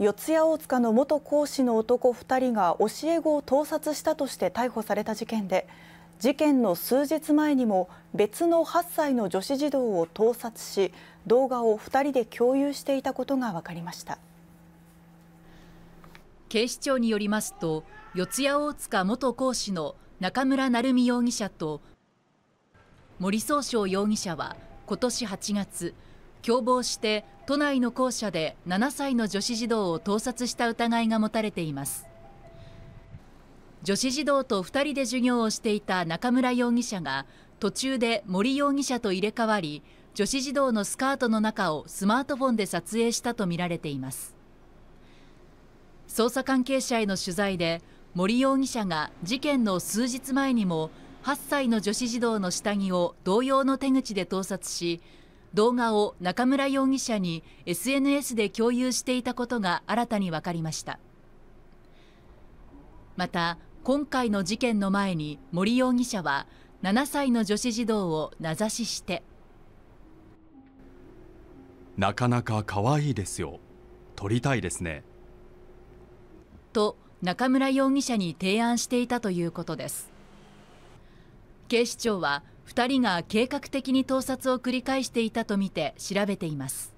四谷大塚の元講師の男2人が教え子を盗撮したとして逮捕された事件で事件の数日前にも別の8歳の女子児童を盗撮し動画を2人で共有していたことが分かりました警視庁によりますと四谷大塚元講師の中村成美容疑者と森総翔容疑者は今年8月共謀して都内の校舎で7歳の女子児童を盗撮した疑いが持たれています女子児童と2人で授業をしていた中村容疑者が途中で森容疑者と入れ替わり女子児童のスカートの中をスマートフォンで撮影したとみられています捜査関係者への取材で森容疑者が事件の数日前にも8歳の女子児童の下着を同様の手口で盗撮し動画を中村容疑者に SNS で共有していたことが新たに分かりましたまた今回の事件の前に森容疑者は7歳の女子児童を名指ししてなかなか可愛いですよ撮りたいですねと中村容疑者に提案していたということです警視庁は2人が計画的に盗撮を繰り返していたとみて調べています